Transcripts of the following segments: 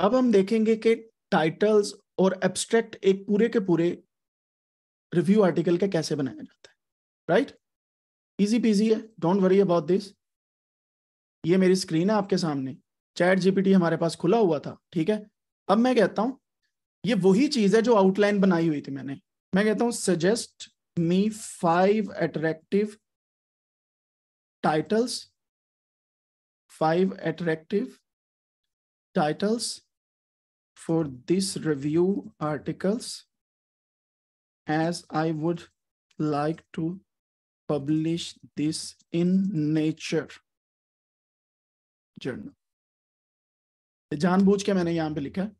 अब हम देखेंगे कि टाइटल्स और एब्स्ट्रैक्ट एक पूरे के पूरे रिव्यू आर्टिकल का कैसे बनाया जाता है राइट इजी पीजी है डोंट वरी अबाउट दिस ये मेरी स्क्रीन है आपके सामने चैट जीपीटी हमारे पास खुला हुआ था ठीक है अब मैं कहता हूं ये वही चीज है जो आउटलाइन बनाई हुई थी मैंने मैं कहता हूं suggest me five attractive titles five attractive titles for this review articles as I would like to publish this in Nature journal जानबूझ के मैंने यहाँ पे लिखा है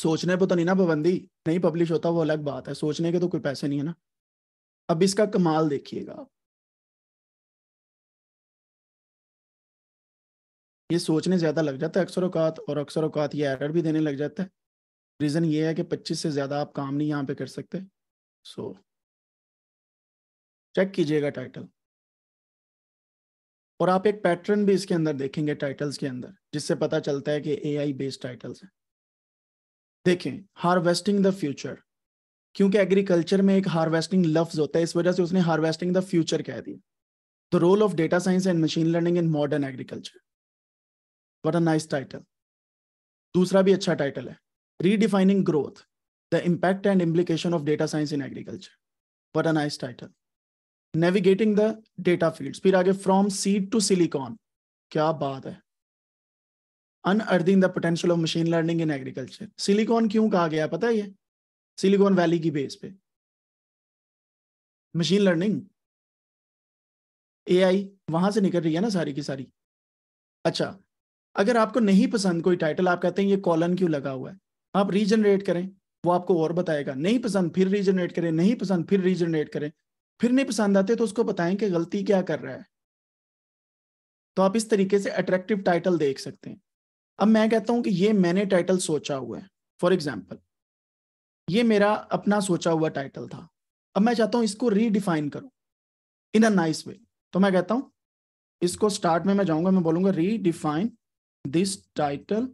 सोचने पर तो नहीं ना पाबंदी नहीं पब्लिश होता वो अलग बात है सोचने के तो कोई पैसे नहीं है ना अब इसका कमाल देखिएगा आप ये सोचने ज़्यादा लग जाता है अक्सर अवकात और अक्सर अवकात ये एरर भी देने लग जाता है रीज़न ये है कि पच्चीस से ज़्यादा आप काम नहीं यहाँ पे कर सकते सो चेक कीजिएगा टाइटल और आप एक पैटर्न भी इसके अंदर देखेंगे टाइटल्स के अंदर जिससे पता चलता है कि ए आई बेस्ड टाइटल्स हैं देखें हार्वेस्टिंग द फ्यूचर क्योंकि एग्रीकल्चर में एक हार्वेस्टिंग लफ्ज होता है इस वजह से उसने हार्वेस्टिंग द फ्यूचर कह दिया the role of data science and machine learning in modern agriculture What a nice title दूसरा भी अच्छा टाइटल है redefining growth the impact and implication of data science in agriculture what a nice title navigating the data fields फिर आगे from seed to silicon क्या बात है unearthing the potential of machine learning in agriculture silicon क्यों कहा गया पता है ये सिलिकॉन वैली की बेस पे मशीन लर्निंग ए आई वहां से निकल रही है ना सारी की सारी अच्छा अगर आपको नहीं पसंद कोई टाइटल आप कहते हैं ये कॉलन क्यों लगा हुआ है आप रीजनरेट करें वो आपको और बताएगा नहीं पसंद फिर रीजनरेट करें नहीं पसंद फिर रीजनरेट करें फिर नहीं पसंद आते तो उसको बताएं कि गलती क्या कर रहा है तो आप इस तरीके से अट्रैक्टिव टाइटल देख सकते हैं अब मैं कहता हूं कि ये मैंने टाइटल सोचा हुआ है फॉर एग्जाम्पल ये मेरा अपना सोचा हुआ टाइटल था अब मैं चाहता हूं इसको रीडिफाइन करूं इन अ नाइस वे तो मैं कहता हूं इसको स्टार्ट में मैं जाऊंगा मैं बोलूंगा redefine this title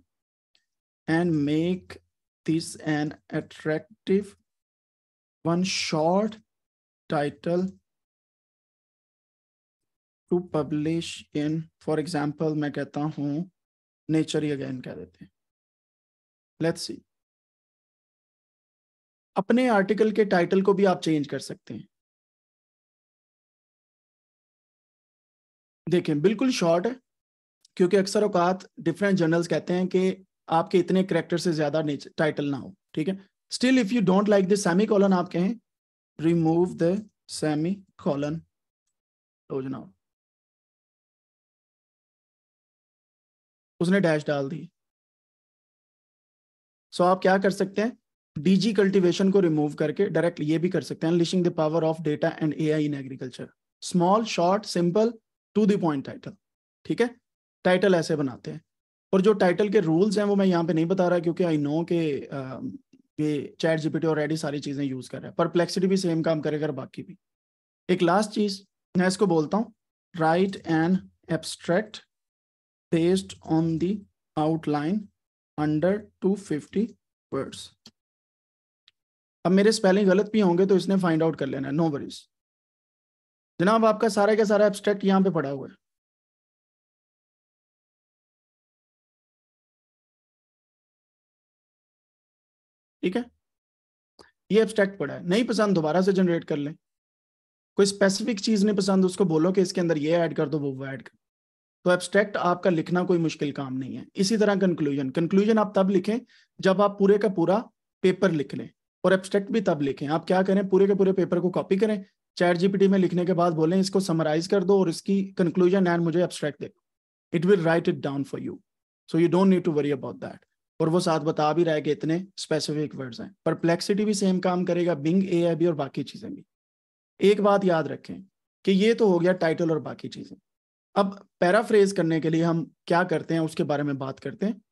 and make this an attractive one short title to publish in for example मैं कहता हूँ नेचर ही अगेन कह देते हैं लेट्स सी अपने आर्टिकल के टाइटल को भी आप चेंज कर सकते हैं देखें बिल्कुल शॉर्ट है क्योंकि अक्सर औकात डिफरेंट जर्नल्स कहते हैं कि आपके इतने करेक्टर से ज्यादा टाइटल ना हो ठीक है still if you don't like the semicolon आप कहें रिमूव द सेमी कॉलन लो नाउ उसने डैश डाल दी सो so, आप क्या कर सकते हैं डीजी कल्टीवेशन को रिमूव करके डायरेक्ट ये भी कर सकते हैं leashing the power of data and AI in agriculture small short simple to the point title ठीक है टाइटल ऐसे बनाते हैं और जो टाइटल के रूल्स हैं वो मैं यहाँ पे नहीं बता रहा क्योंकि आई नो के ये चैट जीपीटी ऑलरेडी सारी चीज़ें यूज़ कर रहा है परप्लेक्सिटी भी सेम काम करेगा बाकी भी एक लास्ट चीज़ मैं इसको बोलता हूँ write and abstract based on the outline under two fifty words अब मेरे स्पेलिंग गलत भी होंगे तो इसने फाइंड आउट कर लेना है नो वरीज जनाब आपका सारा का सारा एब्स्ट्रैक्ट यहाँ पे पड़ा हुआ है ठीक है ये एब्स्ट्रैक्ट पड़ा है नहीं पसंद दोबारा से जनरेट कर लें कोई स्पेसिफिक चीज नहीं पसंद उसको बोलो कि इसके अंदर ये ऐड कर दो वो ऐड कर तो एब्स्ट्रैक्ट आपका लिखना कोई मुश्किल काम नहीं है इसी तरह कंक्लूजन कंक्लूजन आप तब लिखें जब आप पूरे का पूरा पेपर लिख लें और एब्स्ट्रैक्ट भी तब लिखें आप क्या करें पूरे के पूरे पेपर को कॉपी करें चैट जीपीटी में लिखने के बाद बोलें इसको समराइज कर दो और इसकी कंक्लूजन एंड मुझे एब्स्ट्रैक्ट दे it will write it down for you so you don't need to worry about that और वो साथ बता भी रहा है कि इतने स्पेसिफिक वर्ड्स हैं परप्लेक्सिटी भी सेम काम करेगा बिंग ए है भी और बाकी चीज़ें भी एक बात याद रखें कि ये तो हो गया टाइटल और बाकी चीज़ें अब पैराफ्रेज करने के लिए हम क्या करते हैं उसके बारे में बात करते हैं